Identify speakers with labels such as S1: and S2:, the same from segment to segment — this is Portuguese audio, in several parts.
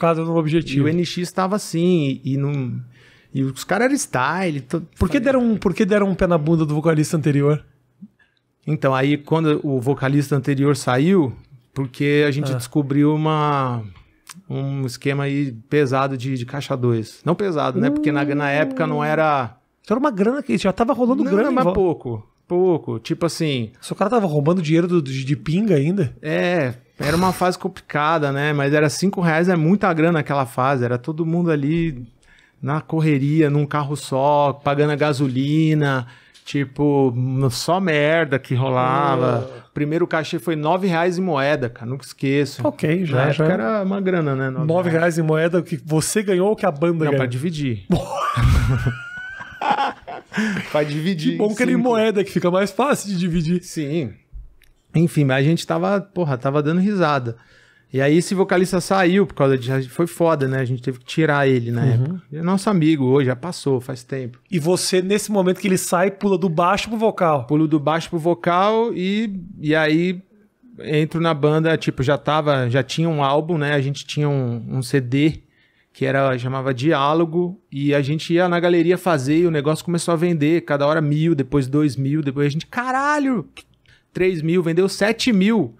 S1: focado no objetivo. E o NX estava assim, e, não. E os caras eram style. Todo...
S2: Por, que deram, um, ah. por que deram um pé na bunda do vocalista anterior? Então, aí quando o vocalista anterior saiu, porque a gente ah. descobriu uma, um esquema aí pesado de, de caixa 2. Não pesado, né? Porque na, na época não era. Isso era uma grana que já tava rolando não, grana. Mas pouco. Pouco. Tipo assim. Se o cara tava roubando dinheiro
S1: do, de, de pinga ainda.
S2: É, era uma fase complicada, né? Mas era cinco reais, é muita grana aquela fase. Era todo mundo ali na correria, num carro só, pagando a gasolina. Tipo, só merda que rolava. Uh. Primeiro cachê foi nove reais em moeda, cara. Nunca esqueço. Ok, já. já. era uma grana, né? Nove, nove reais.
S1: reais em moeda que você ganhou ou que a banda Não, ganhou? Não, pra dividir.
S2: pra dividir. Que bom que ele é moeda, que fica mais fácil de dividir. Sim. Enfim, mas a gente tava, porra, tava dando risada. E aí esse vocalista saiu por causa de. Foi foda, né? A gente teve que tirar ele na uhum. época. E é nosso amigo hoje, já passou, faz tempo. E você, nesse momento que ele sai, pula do baixo pro vocal. Pulo do baixo pro vocal e, e aí entro na banda, tipo, já tava. Já tinha um álbum, né? A gente tinha um, um CD que era chamava Diálogo, e a gente ia na galeria fazer e o negócio começou a vender, cada hora mil, depois dois mil, depois a gente, caralho, que 3 mil, vendeu 7 mil.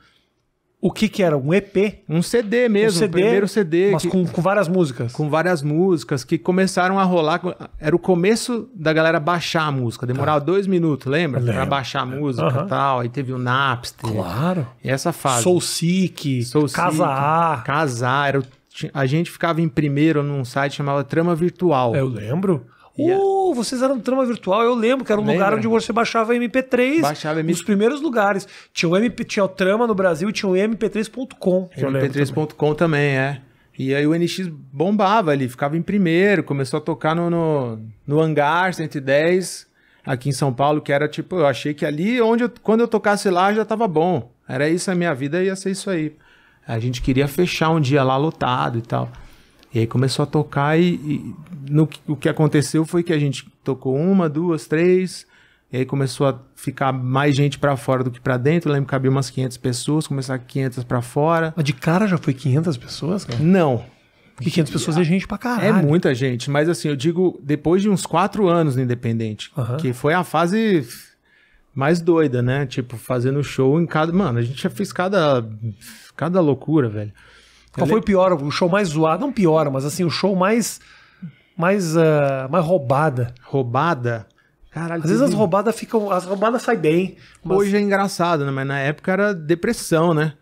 S2: O que que era? Um EP? Um CD mesmo, um CD, primeiro CD. Mas que, com, com, várias músicas. Com várias músicas que começaram a rolar. Era o começo da galera baixar a música. Demorava tá. dois minutos, lembra? Pra baixar a música e tal. Aí teve o Napster. Claro. E essa fase. Soul Sick. Soul Casa Seek, A. Casa A. Era o, a gente ficava em primeiro num site chamado Trama Virtual. Eu lembro.
S1: É uh, vocês eram trama virtual. Eu lembro que era um Lembra? lugar onde você baixava MP3. Baixava MP3. Nos primeiros lugares. Tinha o, MP,
S2: tinha o trama no Brasil tinha o MP3.com. MP3.com também, é. E aí o NX bombava ali, ficava em primeiro, começou a tocar no, no, no Hangar 110, aqui em São Paulo, que era tipo, eu achei que ali, onde eu, quando eu tocasse lá, já tava bom. Era isso a minha vida, ia ser isso aí. A gente queria fechar um dia lá lotado e tal. E aí começou a tocar e, e no, o que aconteceu foi que a gente tocou uma, duas, três, e aí começou a ficar mais gente para fora do que para dentro. Eu lembro que cabia umas 500 pessoas, começar 500 para fora.
S1: Mas de cara já foi 500 pessoas, cara?
S2: Não. Porque 500 pessoas é gente pra é caralho. É muita gente, mas assim, eu digo depois de uns quatro anos no Independente, uhum. que foi a fase mais doida, né? Tipo, fazendo show em cada. Mano, a gente já fez cada, cada loucura, velho. Qual foi o pior, o show mais zoado?
S1: Não pior, mas assim, o show mais. Mais, uh, mais roubada. Roubada?
S2: Caralho, Às vezes as roubadas ficam. As roubadas saem bem. Mas... Hoje é engraçado, né? Mas na época era depressão, né?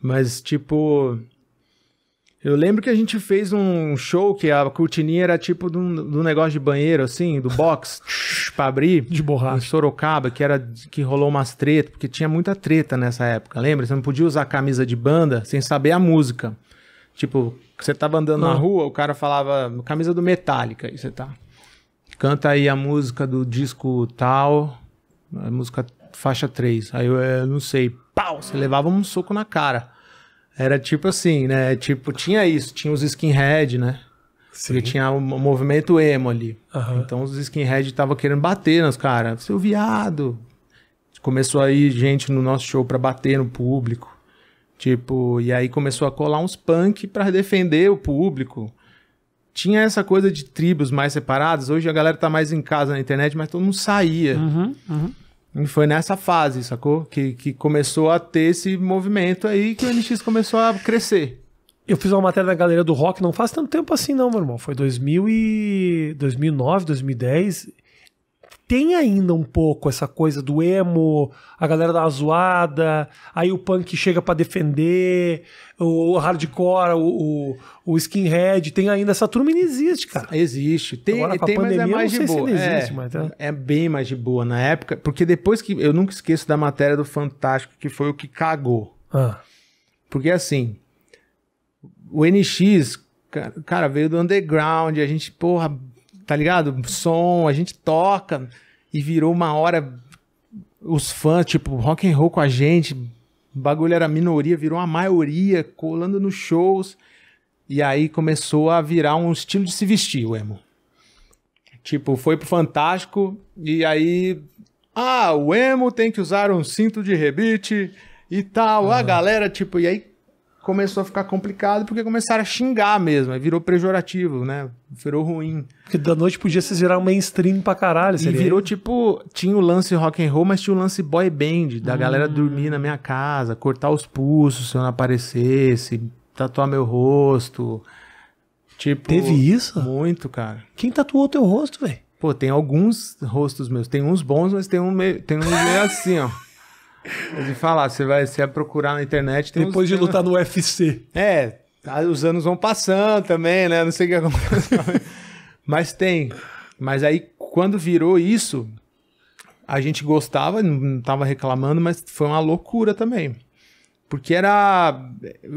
S2: Mas, tipo. Eu lembro que a gente fez um show que a cortininha era tipo do do negócio de banheiro, assim, do box, pra abrir. De borracha. Em Sorocaba, que era que rolou umas tretas, porque tinha muita treta nessa época, lembra? Você não podia usar camisa de banda sem saber a música. Tipo, você tava andando na ah. rua, o cara falava, camisa do Metallica, e você tá. Canta aí a música do disco tal, a música faixa 3. Aí eu, eu é, não sei, pau, você levava um soco na cara. Era tipo assim, né? Tipo, tinha isso, tinha os skinhead, né? Sim. Porque tinha o um movimento emo ali. Uhum. Então os skinhead tava querendo bater nos caras. Seu viado. Começou aí gente no nosso show pra bater no público. Tipo, e aí começou a colar uns punk para defender o público. Tinha essa coisa de tribos mais separadas. Hoje a galera tá mais em casa na internet, mas todo mundo saía. Uhum, uhum. E foi nessa fase, sacou? Que, que começou a ter esse movimento aí que o NX começou a crescer. Eu fiz uma matéria na Galeria do Rock,
S1: não faz tanto tempo assim não, meu irmão. Foi 2000 e... 2009, 2010 tem ainda um pouco essa coisa do emo, a galera da zoada, aí o punk chega para defender, o hardcore, o, o, o,
S2: skinhead, tem ainda essa turma e não existe, cara. Existe. Tem, Agora, tem é pandemia, é mais de boa. Existe, é, mas, é. é bem mais de boa na época, porque depois que. Eu nunca esqueço da matéria do Fantástico, que foi o que cagou. Ah. Porque assim. O NX, cara, veio do underground, a gente, porra, tá ligado? Som, a gente toca e virou uma hora os fãs, tipo, rock and roll com a gente, bagulho era minoria, virou uma maioria, colando nos shows. E aí começou a virar um estilo de se vestir, o emo. Tipo, foi pro Fantástico e aí ah, o emo tem que usar um cinto de rebite e tal. Uhum. A galera, tipo, e aí começou a ficar complicado porque começaram a xingar mesmo, aí virou pejorativo, né? Virou ruim. Porque da noite podia vocês virar um mainstream pra caralho, seria? E virou tipo, tinha o lance rock and roll, mas tinha o lance boy band, da hum. galera dormir na minha casa, cortar os pulsos se eu não aparecesse, tatuar meu rosto. Tipo, teve isso? Muito, cara. Quem tatuou teu rosto, velho? Pô, tem alguns rostos meus. Tem uns bons, mas tem um meio, tem um meio assim, ó. De falar, ah, você vai, você vai procurar na internet. Depois uns... de lutar no UFC. É, os anos vão passando também, né? Não sei o que aconteceu. Mas tem. Mas aí, quando virou isso, a gente gostava, não tava reclamando, mas foi uma loucura também. Porque era.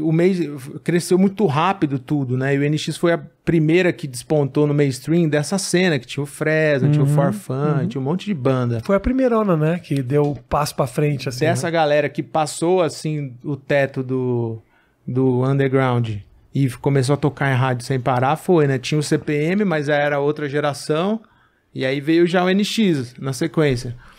S2: O mês. Cresceu muito rápido tudo, né? E o NX foi a primeira que despontou no mainstream dessa cena, que tinha o Fresno, uhum, tinha o uhum, Farfan, uhum. tinha um monte de banda. Foi a primeira, né? Que deu o passo pra frente, assim. Dessa né? galera que passou, assim, o teto do, do underground e começou a tocar em rádio sem parar, foi, né? Tinha o CPM, mas era outra geração. E aí veio já o NX na sequência.